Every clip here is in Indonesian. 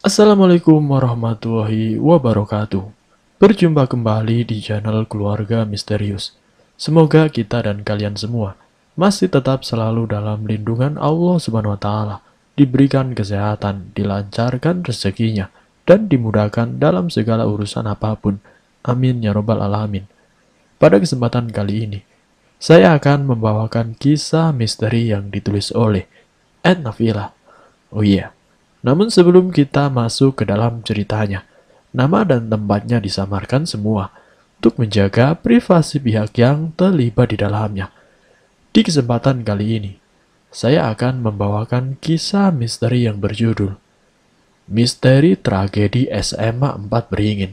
Assalamualaikum warahmatullahi wabarakatuh. Berjumpa kembali di channel Keluarga Misterius. Semoga kita dan kalian semua masih tetap selalu dalam lindungan Allah Subhanahu wa taala, diberikan kesehatan, dilancarkan rezekinya, dan dimudahkan dalam segala urusan apapun. Amin ya robbal alamin. Pada kesempatan kali ini, saya akan membawakan kisah misteri yang ditulis oleh Edna Villa. Oh iya, yeah namun sebelum kita masuk ke dalam ceritanya, nama dan tempatnya disamarkan semua untuk menjaga privasi pihak yang terlibat di dalamnya. Di kesempatan kali ini, saya akan membawakan kisah misteri yang berjudul Misteri Tragedi SMA 4 Beringin.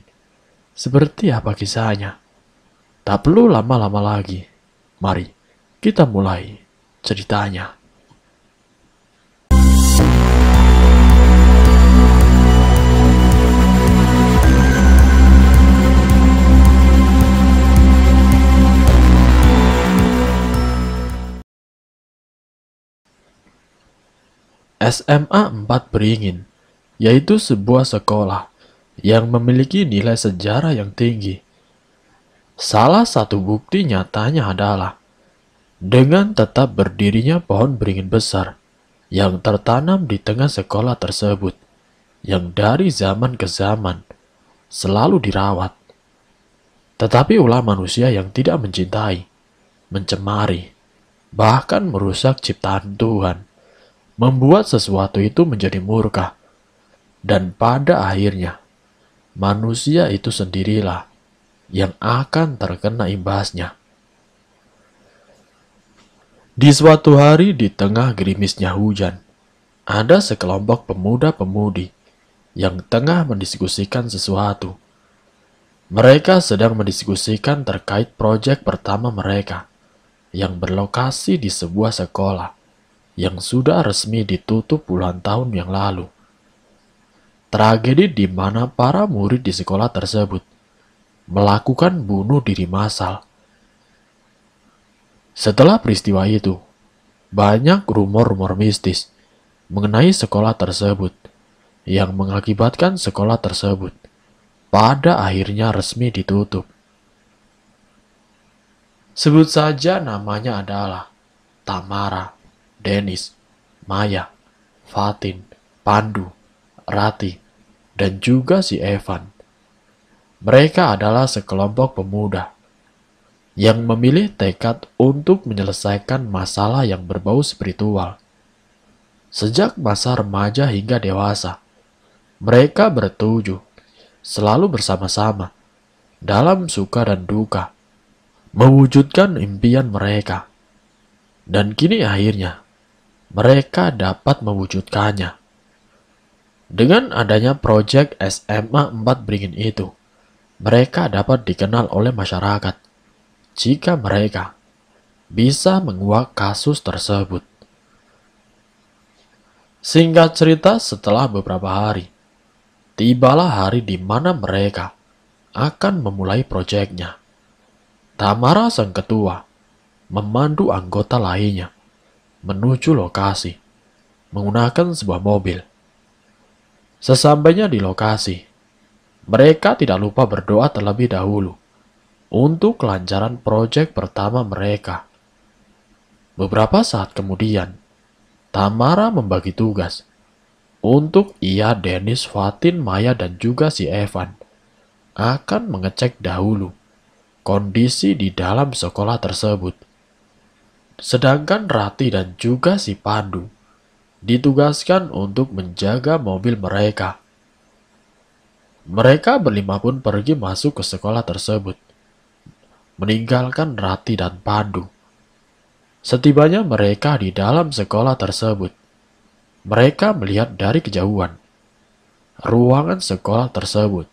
Seperti apa kisahnya? Tak perlu lama-lama lagi. Mari, kita mulai ceritanya. SMA 4 Beringin, yaitu sebuah sekolah yang memiliki nilai sejarah yang tinggi. Salah satu bukti nyatanya adalah dengan tetap berdirinya pohon beringin besar yang tertanam di tengah sekolah tersebut yang dari zaman ke zaman selalu dirawat. Tetapi ulah manusia yang tidak mencintai, mencemari, bahkan merusak ciptaan Tuhan membuat sesuatu itu menjadi murka. Dan pada akhirnya, manusia itu sendirilah yang akan terkena imbasnya. Di suatu hari di tengah gerimisnya hujan, ada sekelompok pemuda-pemudi yang tengah mendiskusikan sesuatu. Mereka sedang mendiskusikan terkait proyek pertama mereka yang berlokasi di sebuah sekolah yang sudah resmi ditutup puluhan tahun yang lalu. Tragedi di mana para murid di sekolah tersebut melakukan bunuh diri massal. Setelah peristiwa itu, banyak rumor-rumor mistis mengenai sekolah tersebut yang mengakibatkan sekolah tersebut pada akhirnya resmi ditutup. Sebut saja namanya adalah Tamara. Denis, Maya, Fatin, Pandu, Rati, dan juga si Evan. Mereka adalah sekelompok pemuda yang memilih tekad untuk menyelesaikan masalah yang berbau spiritual. Sejak masa remaja hingga dewasa, mereka bertuju, selalu bersama-sama, dalam suka dan duka, mewujudkan impian mereka. Dan kini akhirnya mereka dapat mewujudkannya. Dengan adanya proyek SMA 4 Beringin itu, mereka dapat dikenal oleh masyarakat jika mereka bisa menguak kasus tersebut. Singkat cerita, setelah beberapa hari, tibalah hari di mana mereka akan memulai proyeknya. Tamara sang ketua memandu anggota lainnya menuju lokasi menggunakan sebuah mobil. Sesampainya di lokasi, mereka tidak lupa berdoa terlebih dahulu untuk kelancaran proyek pertama mereka. Beberapa saat kemudian, Tamara membagi tugas untuk ia, Dennis, Fatin, Maya, dan juga si Evan akan mengecek dahulu kondisi di dalam sekolah tersebut. Sedangkan Rati dan juga si Pandu ditugaskan untuk menjaga mobil mereka. Mereka berlima pun pergi masuk ke sekolah tersebut, meninggalkan Rati dan Pandu. Setibanya mereka di dalam sekolah tersebut, mereka melihat dari kejauhan ruangan sekolah tersebut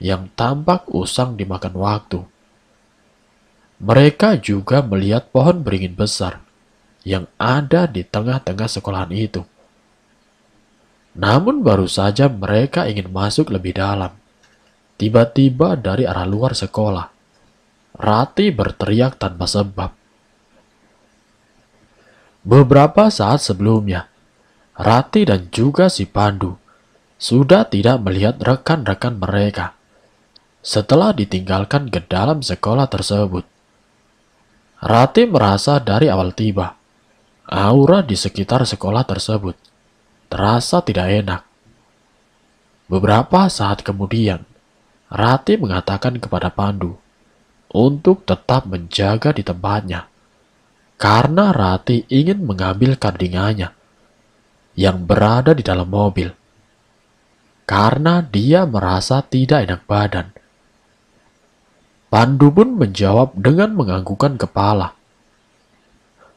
yang tampak usang dimakan waktu. Mereka juga melihat pohon beringin besar yang ada di tengah-tengah sekolahan itu. Namun baru saja mereka ingin masuk lebih dalam. Tiba-tiba dari arah luar sekolah, Rati berteriak tanpa sebab. Beberapa saat sebelumnya, Rati dan juga si Pandu sudah tidak melihat rekan-rekan mereka setelah ditinggalkan ke dalam sekolah tersebut. Rati merasa dari awal tiba, aura di sekitar sekolah tersebut terasa tidak enak. Beberapa saat kemudian, Rati mengatakan kepada Pandu untuk tetap menjaga di tempatnya karena Rati ingin mengambil kardingannya yang berada di dalam mobil karena dia merasa tidak enak badan Pandu pun menjawab dengan menganggukkan kepala.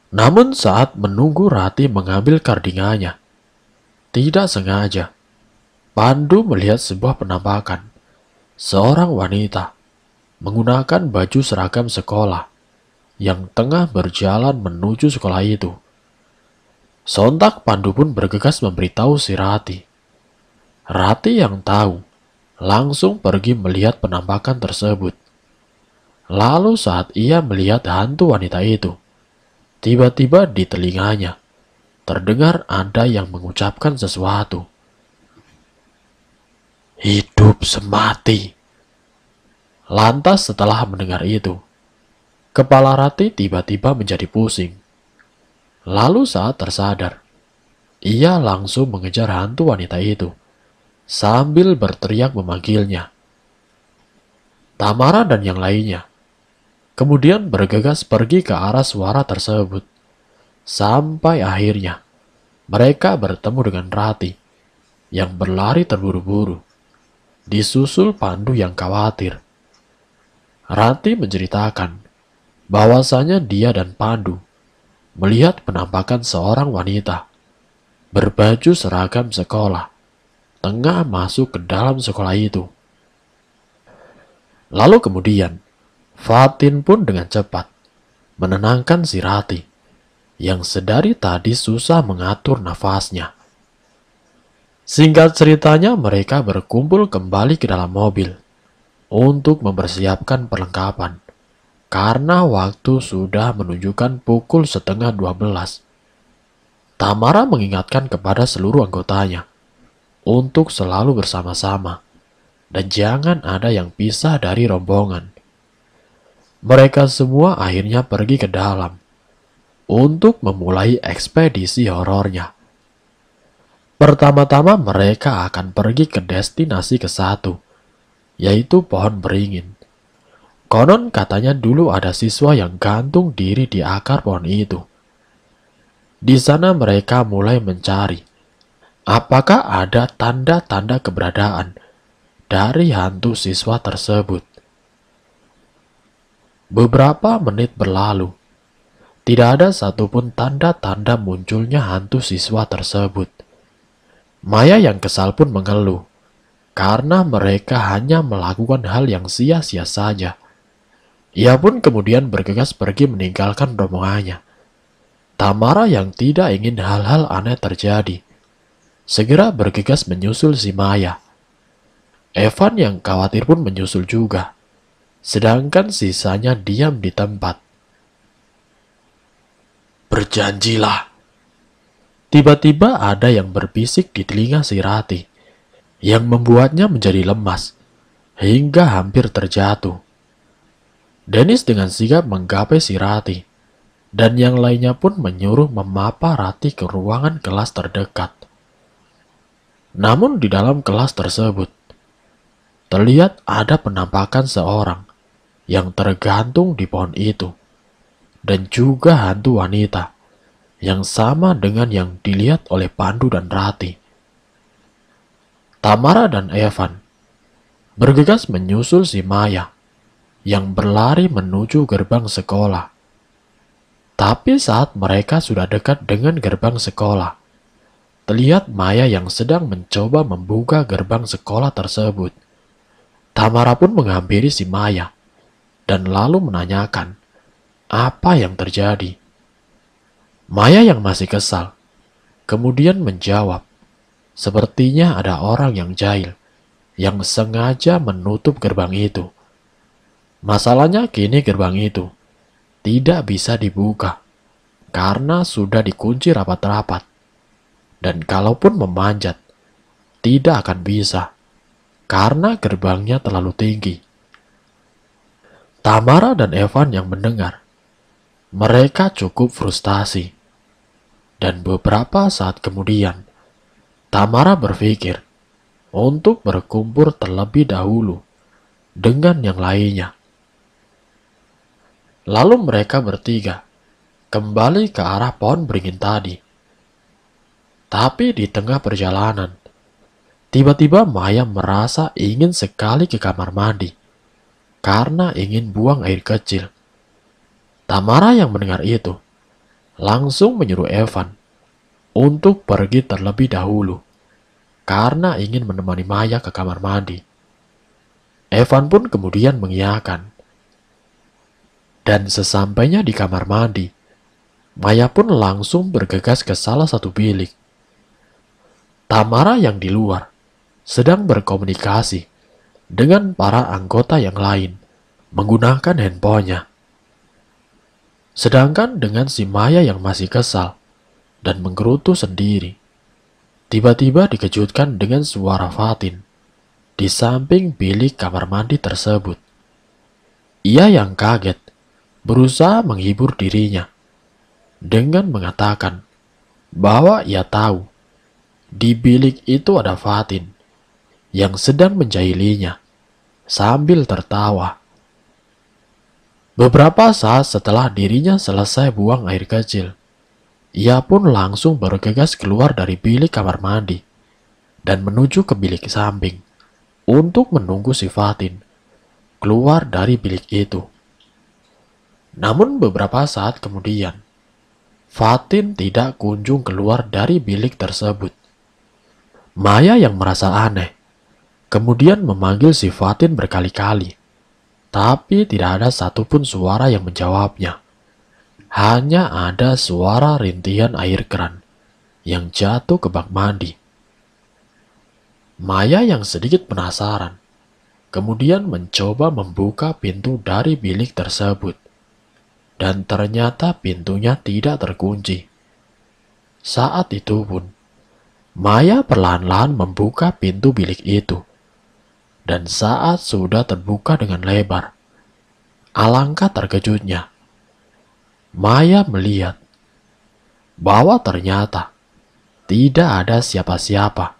Namun saat menunggu Rati mengambil kardingannya, tidak sengaja, Pandu melihat sebuah penampakan. Seorang wanita menggunakan baju seragam sekolah yang tengah berjalan menuju sekolah itu. Sontak Pandu pun bergegas memberitahu si Rati. Rati yang tahu langsung pergi melihat penampakan tersebut. Lalu saat ia melihat hantu wanita itu, tiba-tiba di telinganya terdengar ada yang mengucapkan sesuatu. Hidup semati. Lantas setelah mendengar itu, kepala Rati tiba-tiba menjadi pusing. Lalu saat tersadar, ia langsung mengejar hantu wanita itu sambil berteriak memanggilnya. Tamara dan yang lainnya kemudian bergegas pergi ke arah suara tersebut. Sampai akhirnya, mereka bertemu dengan Rati, yang berlari terburu-buru, disusul Pandu yang khawatir. Rati menceritakan bahwasanya dia dan Pandu melihat penampakan seorang wanita berbaju seragam sekolah tengah masuk ke dalam sekolah itu. Lalu kemudian, Fatin pun dengan cepat menenangkan si Rati yang sedari tadi susah mengatur nafasnya. Singkat ceritanya mereka berkumpul kembali ke dalam mobil untuk mempersiapkan perlengkapan karena waktu sudah menunjukkan pukul setengah dua belas. Tamara mengingatkan kepada seluruh anggotanya untuk selalu bersama-sama dan jangan ada yang pisah dari rombongan. Mereka semua akhirnya pergi ke dalam untuk memulai ekspedisi horornya. Pertama-tama mereka akan pergi ke destinasi ke satu, yaitu pohon beringin. Konon katanya dulu ada siswa yang gantung diri di akar pohon itu. Di sana mereka mulai mencari apakah ada tanda-tanda keberadaan dari hantu siswa tersebut. Beberapa menit berlalu. Tidak ada satupun tanda-tanda munculnya hantu siswa tersebut. Maya yang kesal pun mengeluh, karena mereka hanya melakukan hal yang sia-sia saja. Ia pun kemudian bergegas pergi meninggalkan rombongannya. Tamara yang tidak ingin hal-hal aneh terjadi, segera bergegas menyusul si Maya. Evan yang khawatir pun menyusul juga sedangkan sisanya diam di tempat. Berjanjilah. Tiba-tiba ada yang berbisik di telinga si Rati, yang membuatnya menjadi lemas, hingga hampir terjatuh. Dennis dengan sigap menggapai si Rati, dan yang lainnya pun menyuruh memapa Rati ke ruangan kelas terdekat. Namun di dalam kelas tersebut, terlihat ada penampakan seorang yang tergantung di pohon itu, dan juga hantu wanita yang sama dengan yang dilihat oleh Pandu dan Rati. Tamara dan Evan bergegas menyusul si Maya yang berlari menuju gerbang sekolah. Tapi saat mereka sudah dekat dengan gerbang sekolah, terlihat Maya yang sedang mencoba membuka gerbang sekolah tersebut. Tamara pun menghampiri si Maya dan lalu menanyakan, apa yang terjadi? Maya yang masih kesal, kemudian menjawab, sepertinya ada orang yang jahil, yang sengaja menutup gerbang itu. Masalahnya kini gerbang itu tidak bisa dibuka, karena sudah dikunci rapat-rapat. Dan kalaupun memanjat, tidak akan bisa, karena gerbangnya terlalu tinggi. Tamara dan Evan yang mendengar. Mereka cukup frustasi. Dan beberapa saat kemudian, Tamara berpikir untuk berkumpul terlebih dahulu dengan yang lainnya. Lalu mereka bertiga kembali ke arah pohon beringin tadi. Tapi di tengah perjalanan, tiba-tiba Maya merasa ingin sekali ke kamar mandi karena ingin buang air kecil. Tamara yang mendengar itu langsung menyuruh Evan untuk pergi terlebih dahulu karena ingin menemani Maya ke kamar mandi. Evan pun kemudian mengiyakan. Dan sesampainya di kamar mandi, Maya pun langsung bergegas ke salah satu bilik. Tamara yang di luar sedang berkomunikasi dengan para anggota yang lain menggunakan handphonenya. Sedangkan dengan si Maya yang masih kesal dan menggerutu sendiri, tiba-tiba dikejutkan dengan suara Fatin di samping bilik kamar mandi tersebut. Ia yang kaget, berusaha menghibur dirinya dengan mengatakan bahwa ia tahu di bilik itu ada Fatin yang sedang menjahilinya sambil tertawa. Beberapa saat setelah dirinya selesai buang air kecil, ia pun langsung bergegas keluar dari bilik kamar mandi dan menuju ke bilik samping untuk menunggu si Fatin keluar dari bilik itu. Namun beberapa saat kemudian, Fatin tidak kunjung keluar dari bilik tersebut. Maya yang merasa aneh kemudian memanggil si Fatin berkali-kali. Tapi tidak ada satupun suara yang menjawabnya. Hanya ada suara rintihan air keran yang jatuh ke bak mandi. Maya yang sedikit penasaran, kemudian mencoba membuka pintu dari bilik tersebut. Dan ternyata pintunya tidak terkunci. Saat itu pun, Maya perlahan-lahan membuka pintu bilik itu dan saat sudah terbuka dengan lebar. Alangkah terkejutnya. Maya melihat bahwa ternyata tidak ada siapa-siapa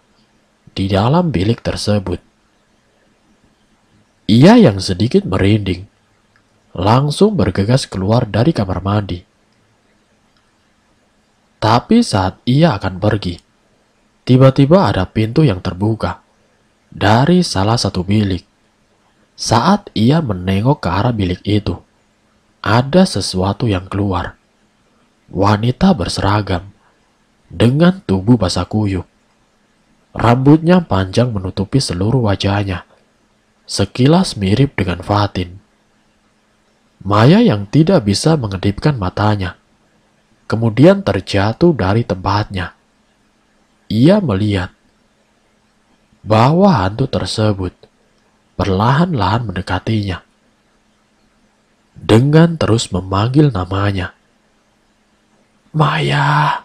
di dalam bilik tersebut. Ia yang sedikit merinding langsung bergegas keluar dari kamar mandi. Tapi saat ia akan pergi, tiba-tiba ada pintu yang terbuka dari salah satu bilik. Saat ia menengok ke arah bilik itu, ada sesuatu yang keluar. Wanita berseragam dengan tubuh basah kuyup. Rambutnya panjang menutupi seluruh wajahnya, sekilas mirip dengan Fatin. Maya yang tidak bisa mengedipkan matanya, kemudian terjatuh dari tempatnya. Ia melihat bahwa hantu tersebut perlahan-lahan mendekatinya dengan terus memanggil namanya. Maya.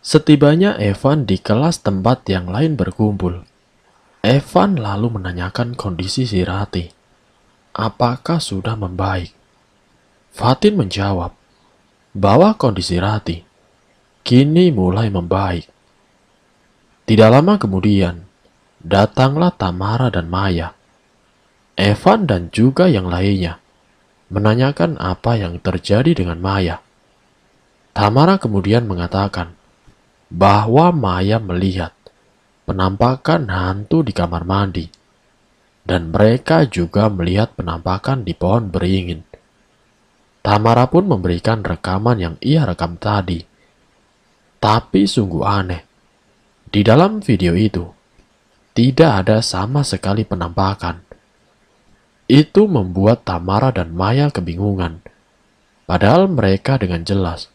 Setibanya Evan di kelas tempat yang lain berkumpul, Evan lalu menanyakan kondisi si Rati. Apakah sudah membaik? Fatin menjawab bahwa kondisi Rati kini mulai membaik. Tidak lama kemudian, datanglah Tamara dan Maya, Evan dan juga yang lainnya, menanyakan apa yang terjadi dengan Maya. Tamara kemudian mengatakan bahwa Maya melihat penampakan hantu di kamar mandi, dan mereka juga melihat penampakan di pohon beringin. Tamara pun memberikan rekaman yang ia rekam tadi. Tapi sungguh aneh, di dalam video itu, tidak ada sama sekali penampakan. Itu membuat Tamara dan Maya kebingungan. Padahal mereka dengan jelas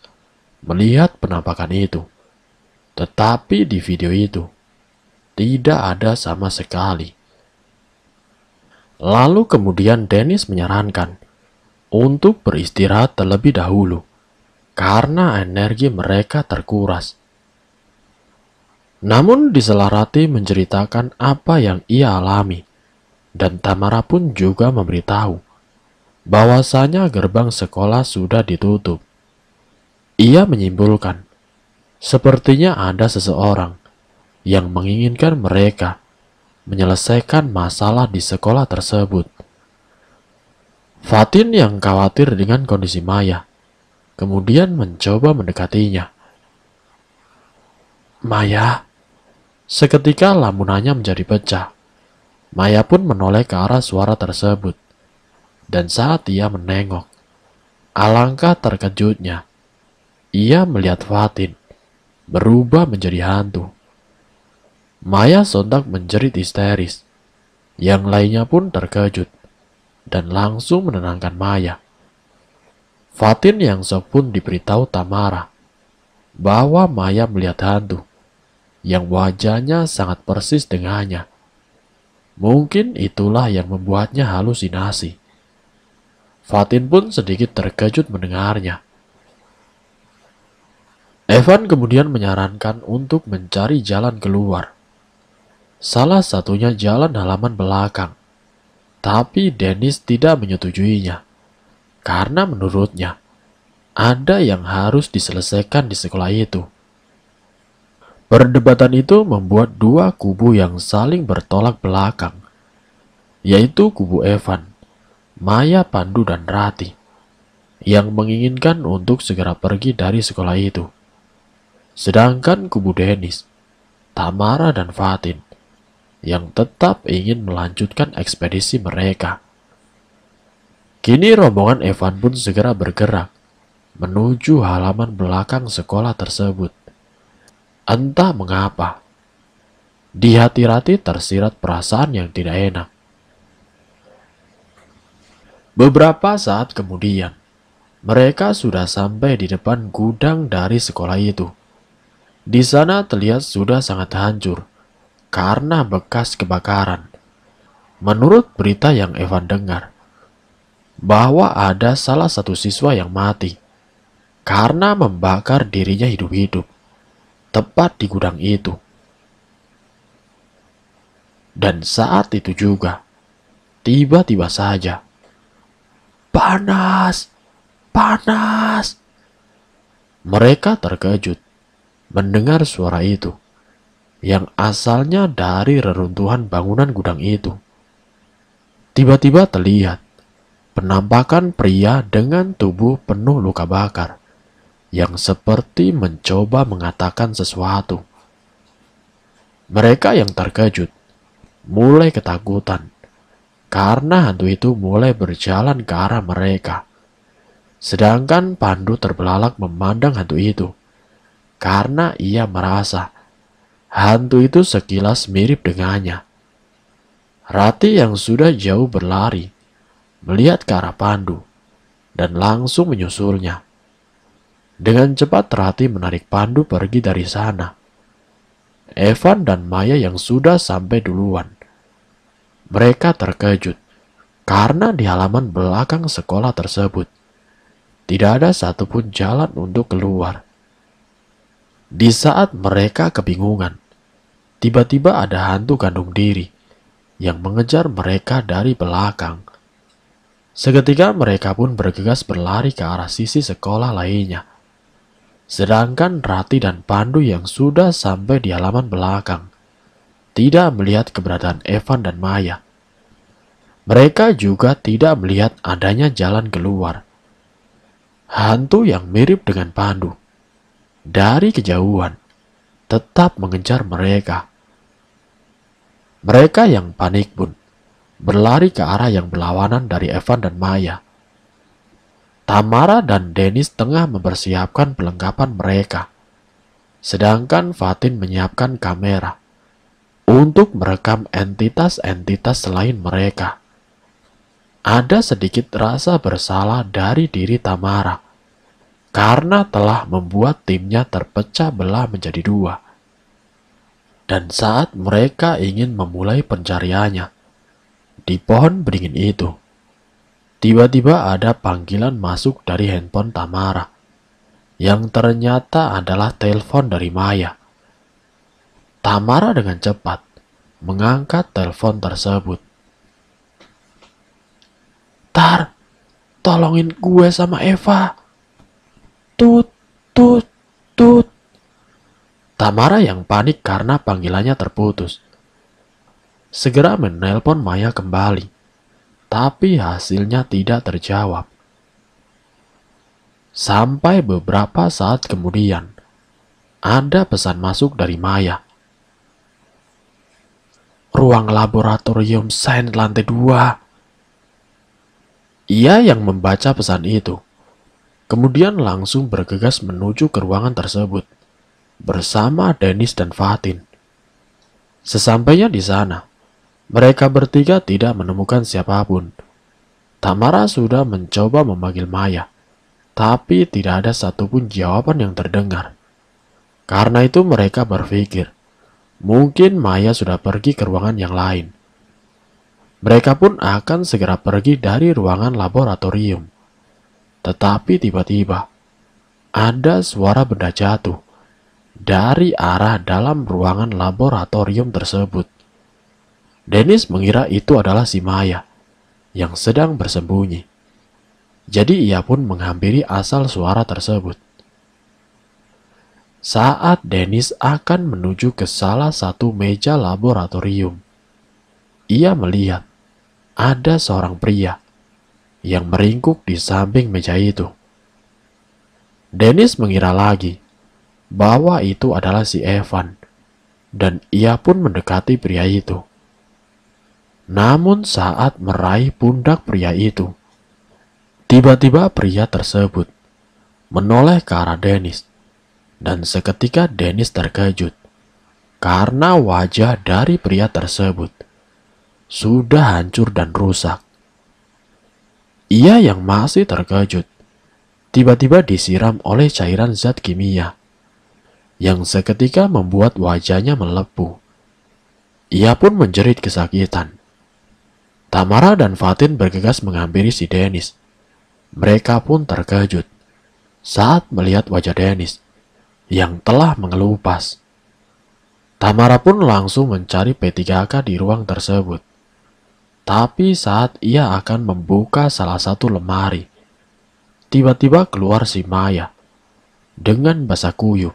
melihat penampakan itu. Tetapi di video itu, tidak ada sama sekali. Lalu kemudian Dennis menyarankan untuk beristirahat terlebih dahulu karena energi mereka terkuras namun Diselarati menceritakan apa yang ia alami, dan Tamara pun juga memberitahu bahwasanya gerbang sekolah sudah ditutup. Ia menyimpulkan, sepertinya ada seseorang yang menginginkan mereka menyelesaikan masalah di sekolah tersebut. Fatin yang khawatir dengan kondisi Maya, kemudian mencoba mendekatinya. Maya, Seketika lamunannya menjadi pecah. Maya pun menoleh ke arah suara tersebut. Dan saat ia menengok, alangkah terkejutnya. Ia melihat Fatin berubah menjadi hantu. Maya sontak menjerit histeris. Yang lainnya pun terkejut dan langsung menenangkan Maya. Fatin yang sok pun diberitahu Tamara bahwa Maya melihat hantu yang wajahnya sangat persis dengannya. Mungkin itulah yang membuatnya halusinasi. Fatin pun sedikit terkejut mendengarnya. Evan kemudian menyarankan untuk mencari jalan keluar. Salah satunya jalan halaman belakang. Tapi Dennis tidak menyetujuinya. Karena menurutnya, ada yang harus diselesaikan di sekolah itu. Perdebatan itu membuat dua kubu yang saling bertolak belakang, yaitu kubu Evan, Maya, Pandu, dan Rati, yang menginginkan untuk segera pergi dari sekolah itu. Sedangkan kubu Denis, Tamara, dan Fatin, yang tetap ingin melanjutkan ekspedisi mereka. Kini rombongan Evan pun segera bergerak menuju halaman belakang sekolah tersebut. Entah mengapa, di hati Rati tersirat perasaan yang tidak enak. Beberapa saat kemudian, mereka sudah sampai di depan gudang dari sekolah itu. Di sana terlihat sudah sangat hancur karena bekas kebakaran. Menurut berita yang Evan dengar, bahwa ada salah satu siswa yang mati karena membakar dirinya hidup-hidup tepat di gudang itu. Dan saat itu juga, tiba-tiba saja, panas, panas. Mereka terkejut mendengar suara itu yang asalnya dari reruntuhan bangunan gudang itu. Tiba-tiba terlihat penampakan pria dengan tubuh penuh luka bakar yang seperti mencoba mengatakan sesuatu. Mereka yang terkejut mulai ketakutan karena hantu itu mulai berjalan ke arah mereka. Sedangkan Pandu terbelalak memandang hantu itu karena ia merasa hantu itu sekilas mirip dengannya. Rati yang sudah jauh berlari melihat ke arah Pandu dan langsung menyusulnya. Dengan cepat Rati menarik Pandu pergi dari sana. Evan dan Maya yang sudah sampai duluan. Mereka terkejut karena di halaman belakang sekolah tersebut tidak ada satupun jalan untuk keluar. Di saat mereka kebingungan, tiba-tiba ada hantu gandung diri yang mengejar mereka dari belakang. Seketika mereka pun bergegas berlari ke arah sisi sekolah lainnya. Sedangkan Rati dan Pandu yang sudah sampai di halaman belakang tidak melihat keberadaan Evan dan Maya. Mereka juga tidak melihat adanya jalan keluar. Hantu yang mirip dengan Pandu dari kejauhan tetap mengejar mereka. Mereka yang panik pun berlari ke arah yang berlawanan dari Evan dan Maya. Tamara dan Dennis tengah mempersiapkan perlengkapan mereka. Sedangkan Fatin menyiapkan kamera untuk merekam entitas-entitas selain mereka. Ada sedikit rasa bersalah dari diri Tamara karena telah membuat timnya terpecah belah menjadi dua. Dan saat mereka ingin memulai pencariannya, di pohon beringin itu, Tiba-tiba ada panggilan masuk dari handphone Tamara, yang ternyata adalah telepon dari Maya. Tamara dengan cepat mengangkat telepon tersebut. Tar, tolongin gue sama Eva. Tut, tut, tut. Tamara yang panik karena panggilannya terputus. Segera menelpon Maya kembali tapi hasilnya tidak terjawab. Sampai beberapa saat kemudian, ada pesan masuk dari Maya. Ruang laboratorium sains lantai dua. Ia yang membaca pesan itu, kemudian langsung bergegas menuju ke ruangan tersebut bersama Dennis dan Fatin. Sesampainya di sana, mereka bertiga tidak menemukan siapapun. Tamara sudah mencoba memanggil Maya, tapi tidak ada satupun jawaban yang terdengar. Karena itu mereka berpikir, mungkin Maya sudah pergi ke ruangan yang lain. Mereka pun akan segera pergi dari ruangan laboratorium. Tetapi tiba-tiba, ada suara benda jatuh dari arah dalam ruangan laboratorium tersebut. Dennis mengira itu adalah si Maya yang sedang bersembunyi. Jadi ia pun menghampiri asal suara tersebut. Saat Dennis akan menuju ke salah satu meja laboratorium, ia melihat ada seorang pria yang meringkuk di samping meja itu. Dennis mengira lagi bahwa itu adalah si Evan, dan ia pun mendekati pria itu. Namun saat meraih pundak pria itu, tiba-tiba pria tersebut menoleh ke arah Dennis. Dan seketika Dennis terkejut karena wajah dari pria tersebut sudah hancur dan rusak. Ia yang masih terkejut tiba-tiba disiram oleh cairan zat kimia yang seketika membuat wajahnya melepuh. Ia pun menjerit kesakitan. Tamara dan Fatin bergegas menghampiri si Dennis. Mereka pun terkejut saat melihat wajah Dennis yang telah mengelupas. Tamara pun langsung mencari P3K di ruang tersebut. Tapi saat ia akan membuka salah satu lemari, tiba-tiba keluar si Maya dengan basah kuyup.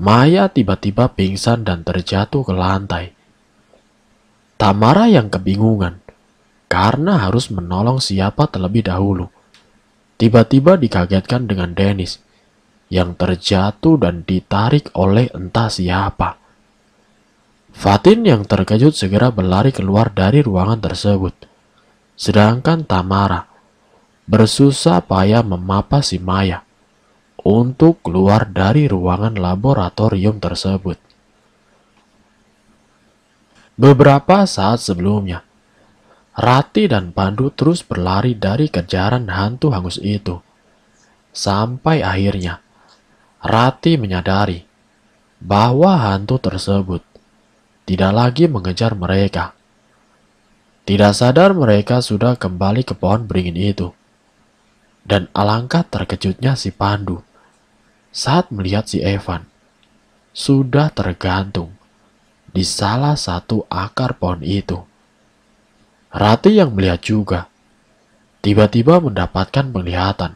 Maya tiba-tiba pingsan dan terjatuh ke lantai. Tamara yang kebingungan karena harus menolong siapa terlebih dahulu. Tiba-tiba dikagetkan dengan Dennis yang terjatuh dan ditarik oleh entah siapa. Fatin yang terkejut segera berlari keluar dari ruangan tersebut. Sedangkan Tamara bersusah payah memapah si Maya untuk keluar dari ruangan laboratorium tersebut. Beberapa saat sebelumnya, Rati dan Pandu terus berlari dari kejaran hantu hangus itu. Sampai akhirnya, Rati menyadari bahwa hantu tersebut tidak lagi mengejar mereka. Tidak sadar mereka sudah kembali ke pohon beringin itu. Dan alangkah terkejutnya si Pandu saat melihat si Evan sudah tergantung di salah satu akar pohon itu. Rati yang melihat juga tiba-tiba mendapatkan penglihatan.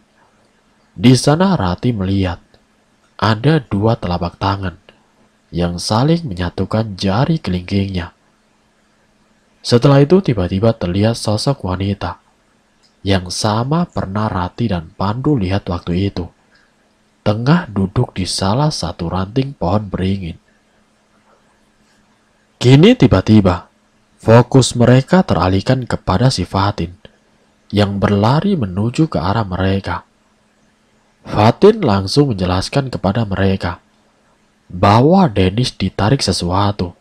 Di sana Rati melihat ada dua telapak tangan yang saling menyatukan jari kelingkingnya. Setelah itu tiba-tiba terlihat sosok wanita yang sama pernah Rati dan Pandu lihat waktu itu, tengah duduk di salah satu ranting pohon beringin. Kini tiba-tiba, fokus mereka teralihkan kepada si Fatin yang berlari menuju ke arah mereka. Fatin langsung menjelaskan kepada mereka bahwa Dennis ditarik sesuatu,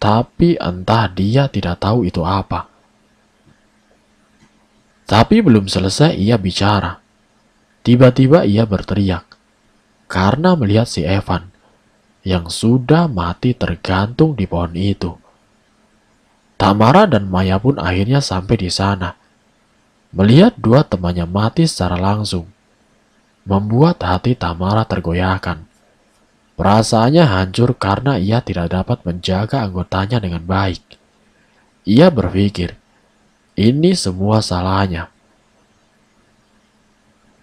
tapi entah dia tidak tahu itu apa. Tapi belum selesai ia bicara. Tiba-tiba ia berteriak karena melihat si Evan yang sudah mati tergantung di pohon itu. Tamara dan Maya pun akhirnya sampai di sana. Melihat dua temannya mati secara langsung, membuat hati Tamara tergoyahkan. Perasaannya hancur karena ia tidak dapat menjaga anggotanya dengan baik. Ia berpikir, ini semua salahnya.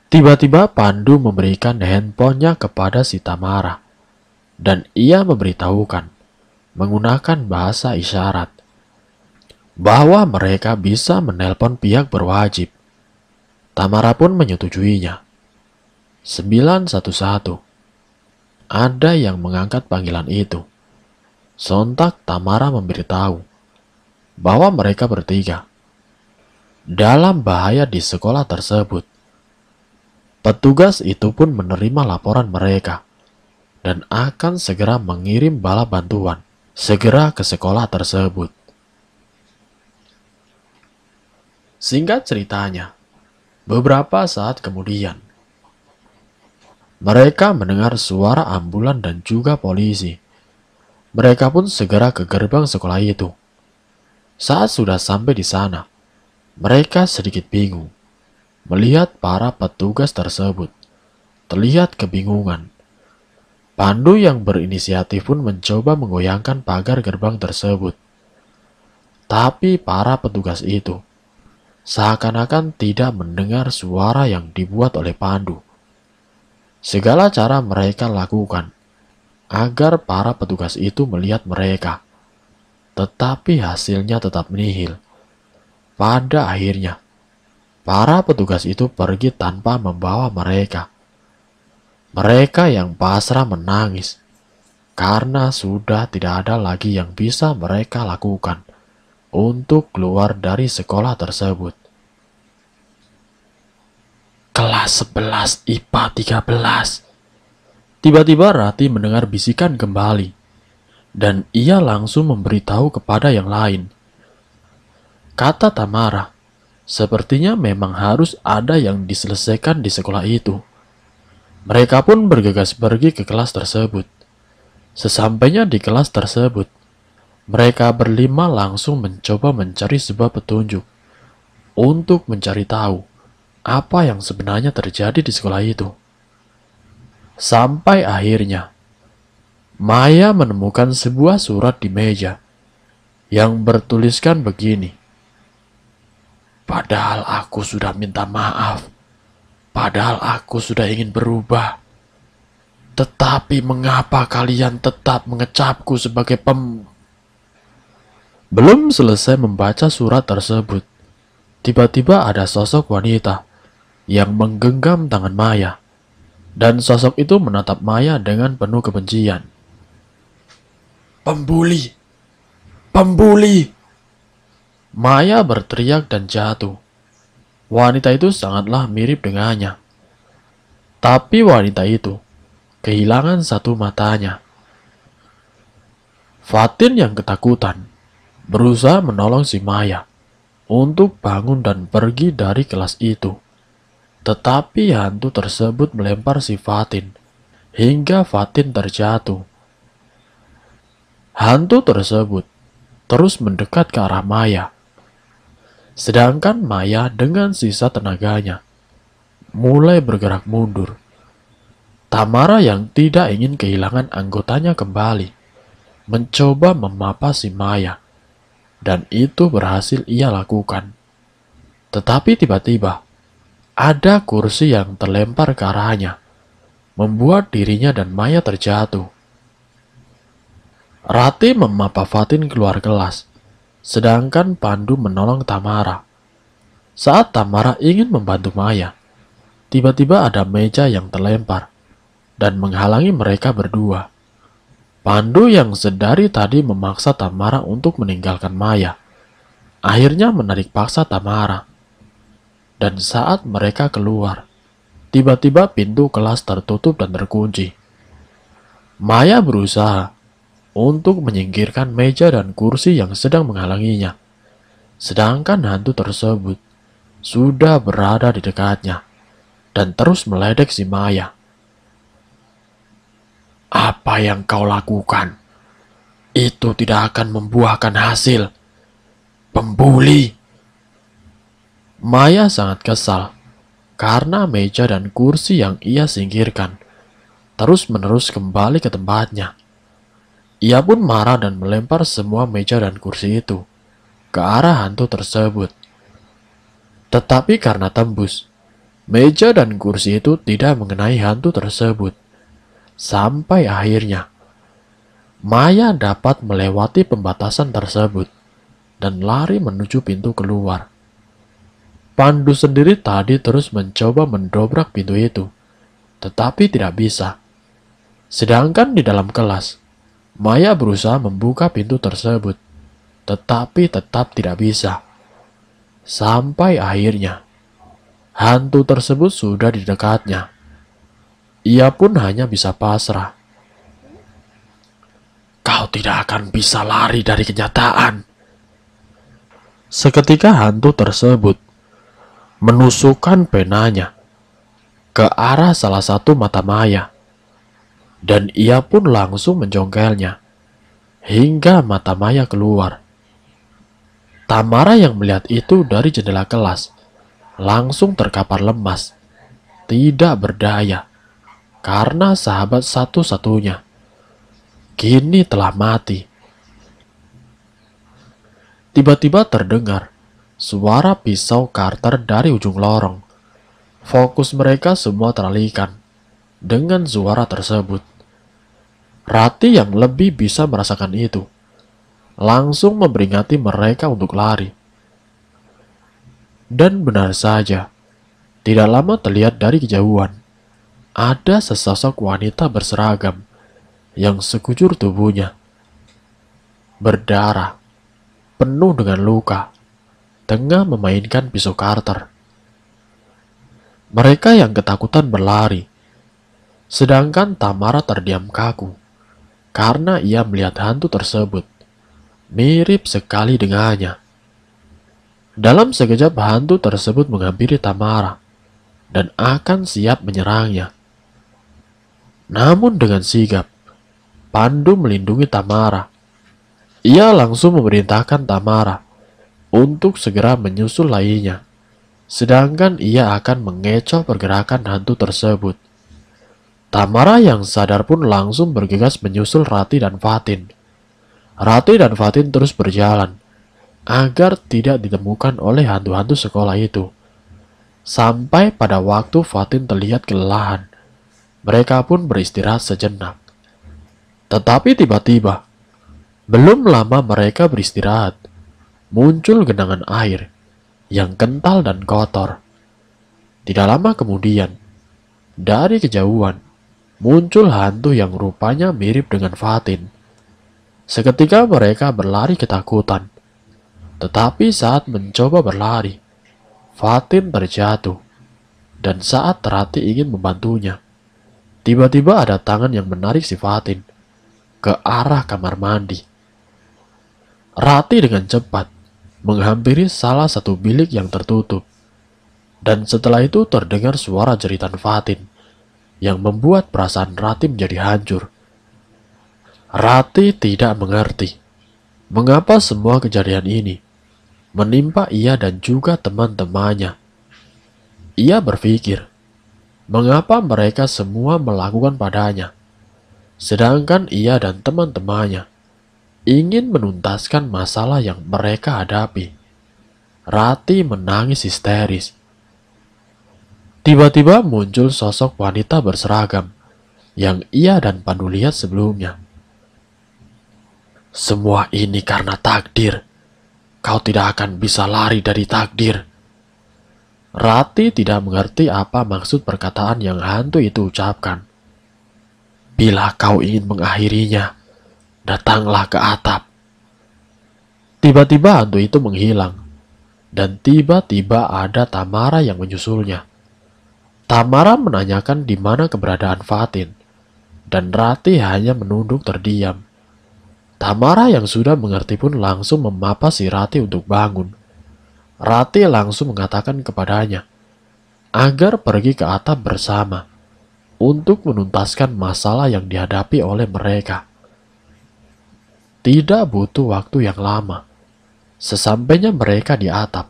Tiba-tiba Pandu memberikan handphonenya kepada si Tamara dan ia memberitahukan menggunakan bahasa isyarat bahwa mereka bisa menelpon pihak berwajib. Tamara pun menyetujuinya. 911. Ada yang mengangkat panggilan itu. Sontak Tamara memberitahu bahwa mereka bertiga dalam bahaya di sekolah tersebut. Petugas itu pun menerima laporan mereka dan akan segera mengirim bala bantuan segera ke sekolah tersebut. Singkat ceritanya, beberapa saat kemudian, mereka mendengar suara ambulan dan juga polisi. Mereka pun segera ke gerbang sekolah itu. Saat sudah sampai di sana, mereka sedikit bingung melihat para petugas tersebut. Terlihat kebingungan Pandu yang berinisiatif pun mencoba menggoyangkan pagar gerbang tersebut. Tapi para petugas itu seakan-akan tidak mendengar suara yang dibuat oleh Pandu. Segala cara mereka lakukan agar para petugas itu melihat mereka. Tetapi hasilnya tetap nihil. Pada akhirnya, para petugas itu pergi tanpa membawa mereka. Mereka yang pasrah menangis karena sudah tidak ada lagi yang bisa mereka lakukan untuk keluar dari sekolah tersebut. Kelas 11 IPA 13 Tiba-tiba Rati mendengar bisikan kembali dan ia langsung memberitahu kepada yang lain. Kata Tamara, sepertinya memang harus ada yang diselesaikan di sekolah itu. Mereka pun bergegas pergi ke kelas tersebut. Sesampainya di kelas tersebut, mereka berlima langsung mencoba mencari sebuah petunjuk untuk mencari tahu apa yang sebenarnya terjadi di sekolah itu. Sampai akhirnya, Maya menemukan sebuah surat di meja yang bertuliskan begini. Padahal aku sudah minta maaf Padahal aku sudah ingin berubah. Tetapi mengapa kalian tetap mengecapku sebagai pem... Belum selesai membaca surat tersebut. Tiba-tiba ada sosok wanita yang menggenggam tangan Maya. Dan sosok itu menatap Maya dengan penuh kebencian. Pembuli! Pembuli! Maya berteriak dan jatuh wanita itu sangatlah mirip dengannya. Tapi wanita itu kehilangan satu matanya. Fatin yang ketakutan berusaha menolong si Maya untuk bangun dan pergi dari kelas itu. Tetapi hantu tersebut melempar si Fatin hingga Fatin terjatuh. Hantu tersebut terus mendekat ke arah Maya Sedangkan Maya dengan sisa tenaganya mulai bergerak mundur. Tamara yang tidak ingin kehilangan anggotanya kembali mencoba memapasi si Maya dan itu berhasil ia lakukan. Tetapi tiba-tiba ada kursi yang terlempar ke arahnya membuat dirinya dan Maya terjatuh. Rati memapah Fatin keluar kelas sedangkan Pandu menolong Tamara. Saat Tamara ingin membantu Maya, tiba-tiba ada meja yang terlempar dan menghalangi mereka berdua. Pandu yang sedari tadi memaksa Tamara untuk meninggalkan Maya, akhirnya menarik paksa Tamara. Dan saat mereka keluar, tiba-tiba pintu kelas tertutup dan terkunci. Maya berusaha untuk menyingkirkan meja dan kursi yang sedang menghalanginya. Sedangkan hantu tersebut sudah berada di dekatnya dan terus meledek si Maya. Apa yang kau lakukan? Itu tidak akan membuahkan hasil. Pembuli! Maya sangat kesal karena meja dan kursi yang ia singkirkan terus menerus kembali ke tempatnya. Ia pun marah dan melempar semua meja dan kursi itu ke arah hantu tersebut. Tetapi karena tembus, meja dan kursi itu tidak mengenai hantu tersebut. Sampai akhirnya, Maya dapat melewati pembatasan tersebut dan lari menuju pintu keluar. Pandu sendiri tadi terus mencoba mendobrak pintu itu, tetapi tidak bisa. Sedangkan di dalam kelas, Maya berusaha membuka pintu tersebut, tetapi tetap tidak bisa. Sampai akhirnya, hantu tersebut sudah di dekatnya. Ia pun hanya bisa pasrah. Kau tidak akan bisa lari dari kenyataan. Seketika hantu tersebut menusukkan penanya ke arah salah satu mata Maya dan ia pun langsung menjongkelnya hingga mata Maya keluar. Tamara yang melihat itu dari jendela kelas langsung terkapar lemas, tidak berdaya karena sahabat satu-satunya kini telah mati. Tiba-tiba terdengar suara pisau Carter dari ujung lorong. Fokus mereka semua teralihkan dengan suara tersebut. Rati yang lebih bisa merasakan itu, langsung memperingati mereka untuk lari. Dan benar saja, tidak lama terlihat dari kejauhan, ada sesosok wanita berseragam yang sekujur tubuhnya. Berdarah, penuh dengan luka, tengah memainkan pisau karter. Mereka yang ketakutan berlari, Sedangkan Tamara terdiam kaku karena ia melihat hantu tersebut. Mirip sekali dengannya. Dalam sekejap hantu tersebut menghampiri Tamara dan akan siap menyerangnya. Namun dengan sigap, Pandu melindungi Tamara. Ia langsung memerintahkan Tamara untuk segera menyusul lainnya, sedangkan ia akan mengecoh pergerakan hantu tersebut. Tamara yang sadar pun langsung bergegas menyusul Rati dan Fatin. Rati dan Fatin terus berjalan agar tidak ditemukan oleh hantu-hantu sekolah itu. Sampai pada waktu Fatin terlihat kelelahan, mereka pun beristirahat sejenak. Tetapi tiba-tiba, belum lama mereka beristirahat, muncul genangan air yang kental dan kotor. Tidak lama kemudian, dari kejauhan, muncul hantu yang rupanya mirip dengan Fatin. Seketika mereka berlari ketakutan. Tetapi saat mencoba berlari, Fatin terjatuh. Dan saat Rati ingin membantunya, tiba-tiba ada tangan yang menarik si Fatin ke arah kamar mandi. Rati dengan cepat menghampiri salah satu bilik yang tertutup. Dan setelah itu terdengar suara jeritan Fatin yang membuat perasaan Rati menjadi hancur. Rati tidak mengerti mengapa semua kejadian ini menimpa ia dan juga teman-temannya. Ia berpikir, mengapa mereka semua melakukan padanya, sedangkan ia dan teman-temannya ingin menuntaskan masalah yang mereka hadapi. Rati menangis histeris Tiba-tiba muncul sosok wanita berseragam yang ia dan Pandu lihat sebelumnya. Semua ini karena takdir. Kau tidak akan bisa lari dari takdir. Rati tidak mengerti apa maksud perkataan yang hantu itu ucapkan. Bila kau ingin mengakhirinya, datanglah ke atap. Tiba-tiba hantu itu menghilang, dan tiba-tiba ada Tamara yang menyusulnya. Tamara menanyakan di mana keberadaan Fatin, dan Rati hanya menunduk terdiam. Tamara yang sudah mengerti pun langsung memapa si Rati untuk bangun. Rati langsung mengatakan kepadanya, agar pergi ke atap bersama, untuk menuntaskan masalah yang dihadapi oleh mereka. Tidak butuh waktu yang lama. Sesampainya mereka di atap,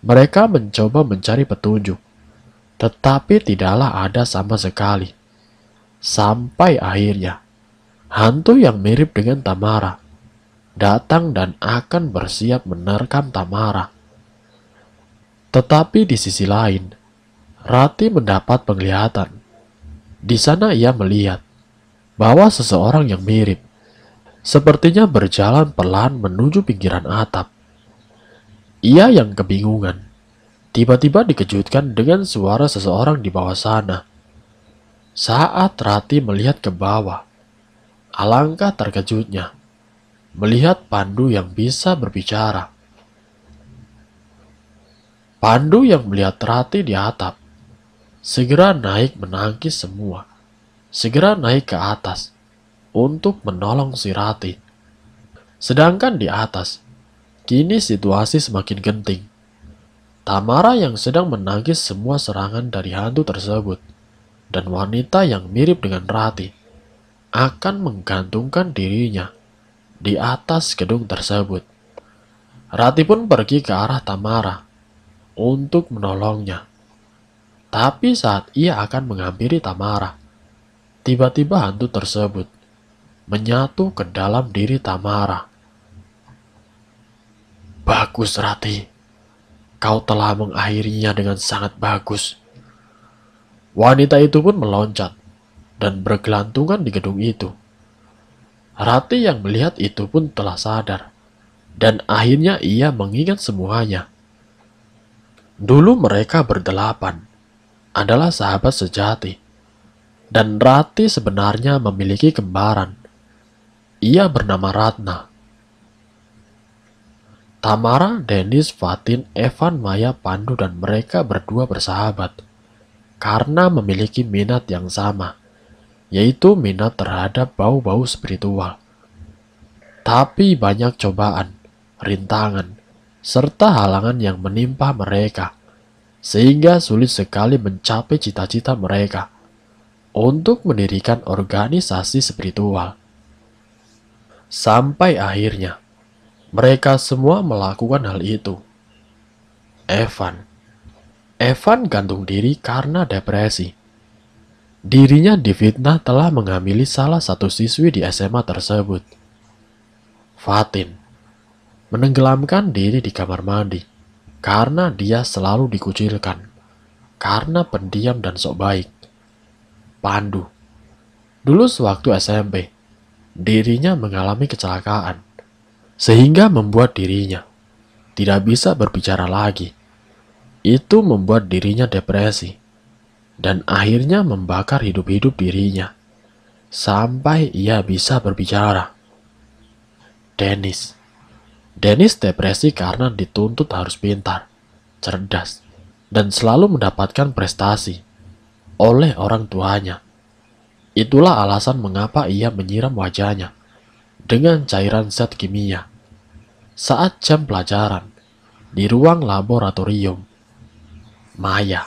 mereka mencoba mencari petunjuk tetapi tidaklah ada sama sekali. Sampai akhirnya, hantu yang mirip dengan Tamara datang dan akan bersiap menerkam Tamara. Tetapi di sisi lain, Rati mendapat penglihatan. Di sana ia melihat bahwa seseorang yang mirip sepertinya berjalan pelan menuju pinggiran atap. Ia yang kebingungan tiba-tiba dikejutkan dengan suara seseorang di bawah sana. Saat Rati melihat ke bawah, alangkah terkejutnya melihat Pandu yang bisa berbicara. Pandu yang melihat Rati di atap, segera naik menangkis semua, segera naik ke atas untuk menolong si Rati. Sedangkan di atas, kini situasi semakin genting. Tamara yang sedang menangis semua serangan dari hantu tersebut, dan wanita yang mirip dengan Rati akan menggantungkan dirinya di atas gedung tersebut. Rati pun pergi ke arah Tamara untuk menolongnya. Tapi saat ia akan menghampiri Tamara, tiba-tiba hantu tersebut menyatu ke dalam diri Tamara. Bagus Rati, Kau telah mengakhirinya dengan sangat bagus. Wanita itu pun meloncat dan bergelantungan di gedung itu. Rati yang melihat itu pun telah sadar, dan akhirnya ia mengingat semuanya. Dulu mereka berdelapan adalah sahabat sejati, dan Rati sebenarnya memiliki kembaran. Ia bernama Ratna. Tamara, Dennis, Fatin, Evan, Maya, Pandu, dan mereka berdua bersahabat karena memiliki minat yang sama, yaitu minat terhadap bau-bau spiritual. Tapi banyak cobaan, rintangan, serta halangan yang menimpa mereka, sehingga sulit sekali mencapai cita-cita mereka untuk mendirikan organisasi spiritual. Sampai akhirnya, mereka semua melakukan hal itu. Evan. Evan gantung diri karena depresi. Dirinya difitnah telah menghamili salah satu siswi di SMA tersebut. Fatin menenggelamkan diri di kamar mandi karena dia selalu dikucilkan karena pendiam dan sok baik. Pandu dulu sewaktu SMP dirinya mengalami kecelakaan sehingga membuat dirinya tidak bisa berbicara lagi. Itu membuat dirinya depresi dan akhirnya membakar hidup-hidup dirinya sampai ia bisa berbicara. Dennis Dennis depresi karena dituntut harus pintar, cerdas, dan selalu mendapatkan prestasi oleh orang tuanya. Itulah alasan mengapa ia menyiram wajahnya dengan cairan zat kimia saat jam pelajaran di ruang laboratorium. Maya.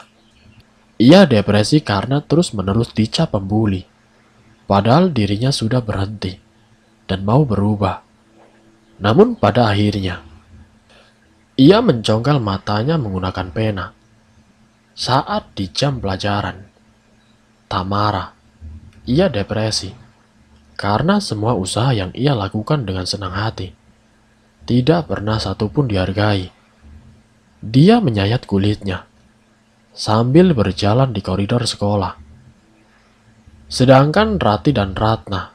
Ia depresi karena terus-menerus dicap pembuli. Padahal dirinya sudah berhenti dan mau berubah. Namun pada akhirnya, ia mencongkel matanya menggunakan pena. Saat di jam pelajaran, Tamara, ia depresi karena semua usaha yang ia lakukan dengan senang hati tidak pernah satupun dihargai. Dia menyayat kulitnya sambil berjalan di koridor sekolah. Sedangkan Rati dan Ratna.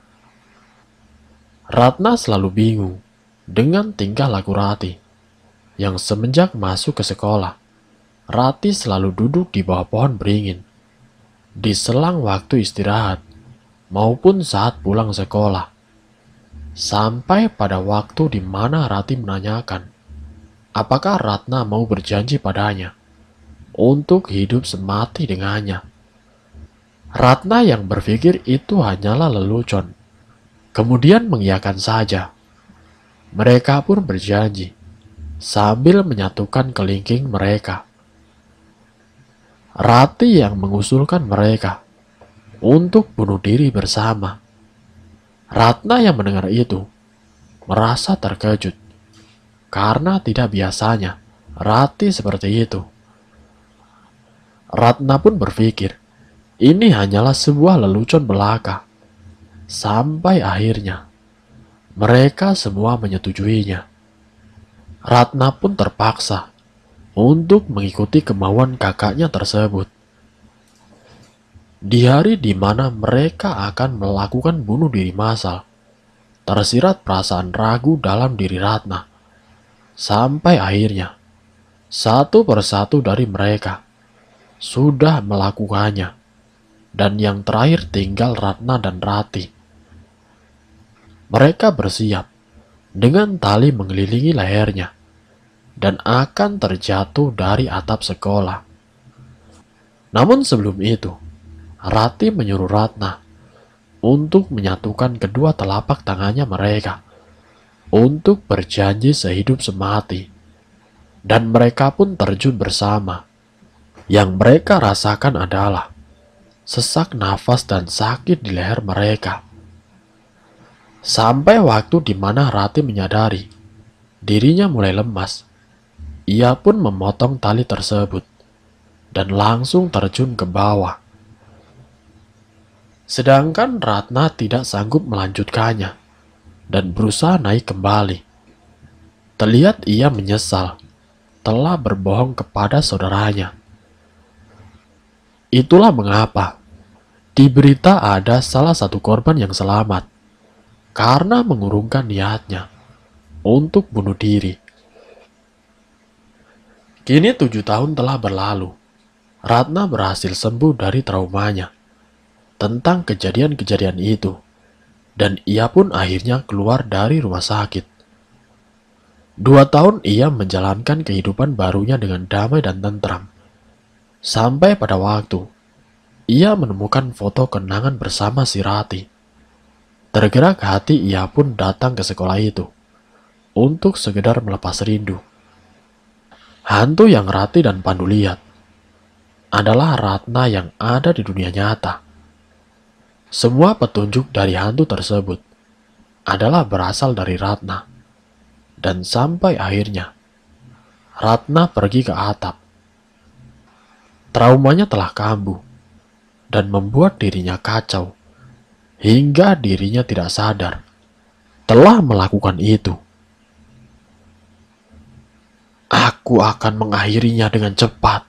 Ratna selalu bingung dengan tingkah laku Rati yang semenjak masuk ke sekolah. Rati selalu duduk di bawah pohon beringin di selang waktu istirahat maupun saat pulang sekolah. Sampai pada waktu di mana Rati menanyakan, apakah Ratna mau berjanji padanya untuk hidup semati dengannya. Ratna yang berpikir itu hanyalah lelucon, kemudian mengiyakan saja. Mereka pun berjanji sambil menyatukan kelingking mereka. Rati yang mengusulkan mereka untuk bunuh diri bersama. Ratna yang mendengar itu merasa terkejut karena tidak biasanya Rati seperti itu. Ratna pun berpikir, ini hanyalah sebuah lelucon belaka. Sampai akhirnya, mereka semua menyetujuinya. Ratna pun terpaksa untuk mengikuti kemauan kakaknya tersebut di hari di mana mereka akan melakukan bunuh diri massal. Tersirat perasaan ragu dalam diri Ratna. Sampai akhirnya, satu persatu dari mereka sudah melakukannya. Dan yang terakhir tinggal Ratna dan Rati. Mereka bersiap dengan tali mengelilingi lehernya dan akan terjatuh dari atap sekolah. Namun sebelum itu, Rati menyuruh Ratna untuk menyatukan kedua telapak tangannya mereka untuk berjanji sehidup semati. Dan mereka pun terjun bersama. Yang mereka rasakan adalah sesak nafas dan sakit di leher mereka. Sampai waktu di mana Rati menyadari dirinya mulai lemas. Ia pun memotong tali tersebut dan langsung terjun ke bawah. Sedangkan Ratna tidak sanggup melanjutkannya dan berusaha naik kembali. Terlihat ia menyesal telah berbohong kepada saudaranya. Itulah mengapa di berita ada salah satu korban yang selamat karena mengurungkan niatnya untuk bunuh diri. Kini tujuh tahun telah berlalu. Ratna berhasil sembuh dari traumanya tentang kejadian-kejadian itu, dan ia pun akhirnya keluar dari rumah sakit. Dua tahun ia menjalankan kehidupan barunya dengan damai dan tentram. Sampai pada waktu, ia menemukan foto kenangan bersama si Rati. Tergerak hati ia pun datang ke sekolah itu untuk sekedar melepas rindu. Hantu yang Rati dan Pandu lihat adalah Ratna yang ada di dunia nyata. Semua petunjuk dari hantu tersebut adalah berasal dari Ratna. Dan sampai akhirnya, Ratna pergi ke atap. Traumanya telah kambuh dan membuat dirinya kacau hingga dirinya tidak sadar telah melakukan itu. Aku akan mengakhirinya dengan cepat.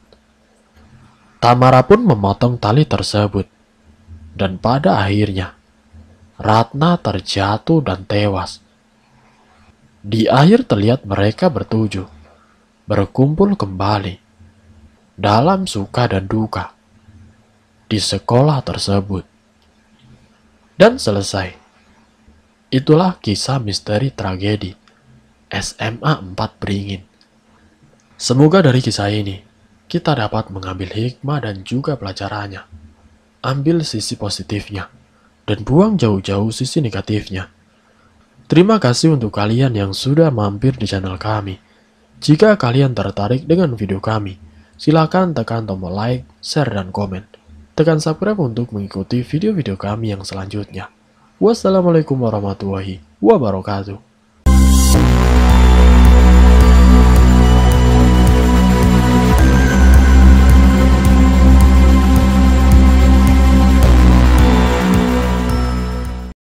Tamara pun memotong tali tersebut dan pada akhirnya Ratna terjatuh dan tewas. Di akhir terlihat mereka bertujuh, berkumpul kembali, dalam suka dan duka, di sekolah tersebut. Dan selesai. Itulah kisah misteri tragedi SMA 4 Beringin. Semoga dari kisah ini, kita dapat mengambil hikmah dan juga pelajarannya ambil sisi positifnya dan buang jauh-jauh sisi negatifnya. Terima kasih untuk kalian yang sudah mampir di channel kami. Jika kalian tertarik dengan video kami, silakan tekan tombol like, share, dan komen. Tekan subscribe untuk mengikuti video-video kami yang selanjutnya. Wassalamualaikum warahmatullahi wabarakatuh.